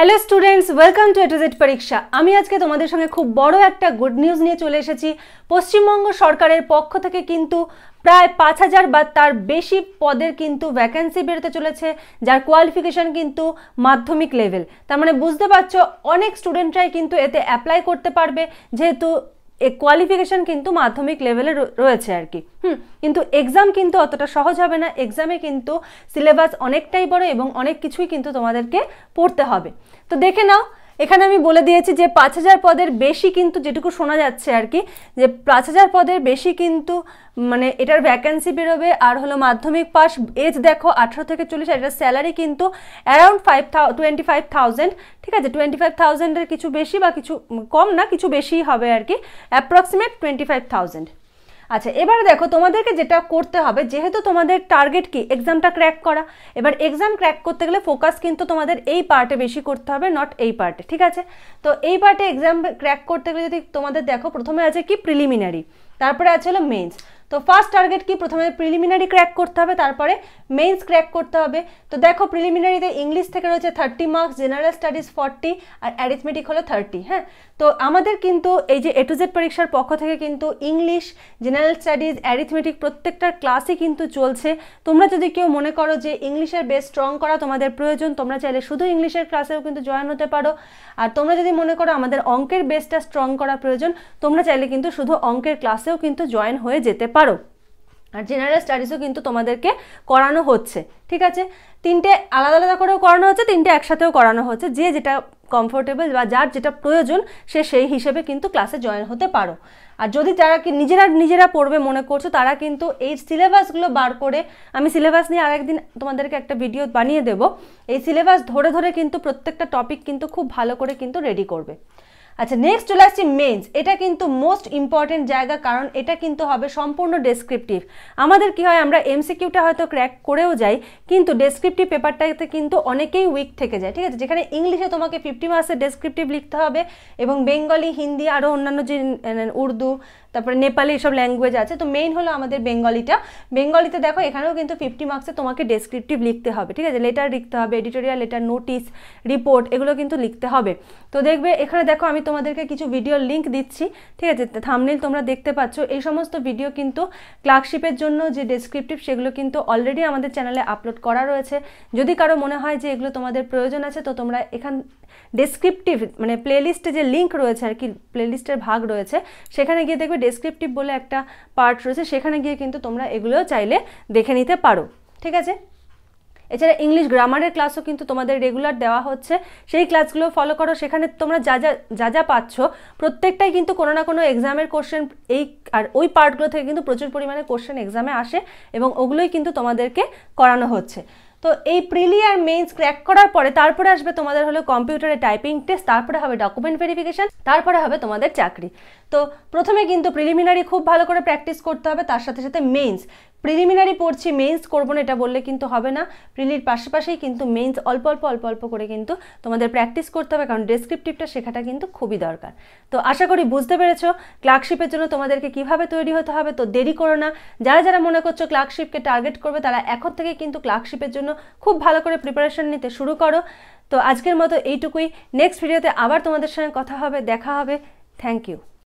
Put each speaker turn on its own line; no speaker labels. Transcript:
hello students welcome to A to Z পরীক্ষা আমি আজকে তোমাদের সঙ্গে খুব বড় একটা গুড নিউজ নিয়ে চলে এসেছি পশ্চিমবঙ্গ সরকারের পক্ষ থেকে কিন্তু প্রায় পাঁচ হাজার বা তার বেশি পদের কিন্তু ভ্যাকেন্সি বেরোতে চলেছে যার কোয়ালিফিকেশান কিন্তু মাধ্যমিক লেভেল তার মানে বুঝতে পারছো অনেক স্টুডেন্টরাই কিন্তু এতে অ্যাপ্লাই করতে পারবে যেহেতু কোয়ালিফিকেশান কিন্তু মাধ্যমিক লেভেলে রয়েছে আর কি হুম কিন্তু এক্সাম কিন্তু অতটা সহজ হবে না এক্সামে কিন্তু সিলেবাস অনেকটাই বড় এবং অনেক কিছুই কিন্তু তোমাদেরকে পড়তে হবে তো দেখে নাও এখানে আমি বলে দিয়েছি যে পাঁচ হাজার পদের বেশি কিন্তু যেটুকু শোনা যাচ্ছে আর কি যে পাঁচ হাজার পদের বেশি কিন্তু মানে এটার ভ্যাকেন্সি বেরোবে আর হলো মাধ্যমিক পাস এজ দেখো আঠেরো থেকে চল্লিশ এটার স্যালারি কিন্তু around five twenty five thousand ঠিক আছে টোয়েন্টি ফাইভ থাউজেন্ডের কিছু বেশি বা কিছু কম না কিছু বেশিই হবে আর কি অ্যাপ্রক্সিমেট টোয়েন্টি ফাইভ থাউজেন্ড আচ্ছা এবার দেখো তোমাদেরকে যেটা করতে হবে যেহেতু তোমাদের টার্গেট কি এক্সামটা ক্র্যাক করা এবার এক্সাম ক্র্যাক করতে গেলে ফোকাস কিন্তু তোমাদের এই পার্টে বেশি করতে হবে নট এই পার্টে ঠিক আছে তো এই পার্টে এক্সাম ক্র্যাক করতে গেলে যদি তোমাদের দেখো প্রথমে আছে কি প্রিলিমিনারি তারপরে আছে হলো মেন্স তো ফার্স্ট টার্গেট কি প্রথমে প্রিলিমিনারি ক্র্যাক করতে হবে তারপরে মেন্স ক্র্যাক করতে হবে তো দেখো প্রিলিমিনারিতে ইংলিশ থেকে রয়েছে thirty marks general studies forty আর অ্যারিথমেটিক হলো থার্টি হ্যাঁ তো আমাদের কিন্তু এই যে এ টু জেড পরীক্ষার পক্ষ থেকে কিন্তু ইংলিশ জেনারেল স্টাডিজ অ্যারিথমেটিক প্রত্যেকটার ক্লাসই কিন্তু চলছে তোমরা যদি কেউ মনে করো যে ইংলিশের বেস স্ট্রং করা তোমাদের প্রয়োজন তোমরা চাইলে শুধু ইংলিশের ক্লাসেও কিন্তু জয়েন হতে পারো আর তোমরা যদি মনে করো আমাদের অঙ্কের বেসটা স্ট্রং করা প্রয়োজন তোমরা চাইলে কিন্তু শুধু অঙ্কের ক্লাসেও কিন্তু জয়েন হয়ে যেতে পারো আর জেনারেল স্টাডিজও কিন্তু তোমাদেরকে করানো হচ্ছে ঠিক আছে তিনটে আলাদা আলাদা করেও করানো হচ্ছে তিনটে একসাথেও করানো হচ্ছে যে যেটা কমফোর্টেবল বা যার যেটা প্রয়োজন সে সেই হিসেবে কিন্তু ক্লাসে জয়েন হতে পারো আর যদি যারা কি নিজেরা নিজেরা পড়বে মনে করছো তারা কিন্তু এই সিলেবাসগুলো বার করে আমি সিলেবাস নিয়ে আরেকদিন তোমাদেরকে একটা ভিডিও বানিয়ে দেব এই সিলেবাস ধরে ধরে কিন্তু প্রত্যেকটা টপিক কিন্তু খুব ভালো করে কিন্তু রেডি করবে আচ্ছা নেক্সট চলে আসছি মেন্স এটা কিন্তু মোস্ট ইম্পর্টেন্ট জায়গা কারণ এটা কিন্তু হবে সম্পূর্ণ ডেসক্রিপটিভ আমাদের কি হয় আমরা এমসিকিউটা হয়তো ক্র্যাক করেও যাই কিন্তু ডেসক্রিপটিভ পেপারটাতে কিন্তু অনেকেই উইক থেকে যায় ঠিক আছে যেখানে ইংলিশে তোমাকে ফিফটি মার্কসের ডেসক্রিপটিভ লিখতে হবে এবং বেঙ্গলি হিন্দি আরও অন্যান্য যে উর্দু তারপরে নেপালি এসব ল্যাঙ্গুয়েজ আছে তো মেইন হলো আমাদের বেঙ্গলিটা বেঙ্গলিতে দেখো এখানেও কিন্তু ফিফটি মার্কসে তোমাকে ডেসক্রিপটিভ লিখতে হবে ঠিক আছে লেটার লিখতে হবে এডিটোরিয়াল লেটার নোটিস রিপোর্ট এগুলো কিন্তু লিখতে হবে তো দেখবে এখানে দেখো আমি তোমাদেরকে কিছু ভিডিওর লিঙ্ক দিচ্ছি ঠিক আছে থামনেল তোমরা দেখতে পাচ্ছ এই সমস্ত ভিডিও কিন্তু ক্লার্কশিপের জন্য যে ডেসক্রিপটিভ সেগুলো কিন্তু অলরেডি আমাদের চ্যানেলে আপলোড করা রয়েছে যদি কারো মনে হয় যে এগুলো তোমাদের প্রয়োজন আছে তো তোমরা এখান ডেসক্রিপটিভ মানে প্লেলিস্টে যে লিঙ্ক রয়েছে আর কি প্লেলিস্টের ভাগ রয়েছে সেখানে গিয়ে দেখবে ডেসক্রিপটিভ বলে একটা পার্ট রয়েছে সেখানে গিয়ে কিন্তু তোমরা এগুলো চাইলে দেখে নিতে পারো ঠিক আছে এছাড়া ইংলিশ গ্রামারের ক্লাসও কিন্তু তোমাদের রেগুলার দেওয়া হচ্ছে সেই ক্লাসগুলো ফলো করো সেখানে তোমরা যা যা যা যা পাচ্ছ প্রত্যেকটাই কিন্তু কোনো না কোনো এক্সামের কোশ্চেন এই আর ওই পার্টগুলো থেকে কিন্তু প্রচুর পরিমাণে কোশ্চেন এক্সামে আসে এবং ওগুলোই কিন্তু তোমাদেরকে করানো হচ্ছে তো এই প্রিলি আর মেইনস ক্র্যাক করার পরে তারপরে আসবে তোমাদের হলো কম্পিউটারে টাইপিং টেস্ট তারপরে হবে ডকুমেন্ট ভেরিফিকেশান তারপরে হবে তোমাদের চাকরি তো প্রথমে কিন্তু প্রিলিমিনারি খুব ভালো করে প্র্যাকটিস করতে হবে তার সাথে সাথে মেন্স প্রিলিমিনারি পড়ছি মেইনস করবো না এটা বললে কিন্তু হবে না প্রিলির পাশাপাশি কিন্তু মেইনস অল্প অল্প অল্প অল্প করে কিন্তু তোমাদের প্র্যাকটিস করতে হবে কারণ ডেসক্রিপটিভটা শেখাটা কিন্তু খুবই দরকার তো আশা করি বুঝতে পেরেছো ক্লার্কশিপের জন্য তোমাদেরকে কিভাবে তৈরি হতে হবে তো দেরি করো না যারা যারা মনে করছো ক্লার্কশিপকে টার্গেট করবে তারা এখন থেকে কিন্তু ক্লার্কশিপের জন্য খুব ভালো করে প্রিপারেশন নিতে শুরু করো তো আজকের মতো এইটুকুই নেক্সট ভিডিওতে আবার তোমাদের সঙ্গে কথা হবে দেখা হবে থ্যাংক ইউ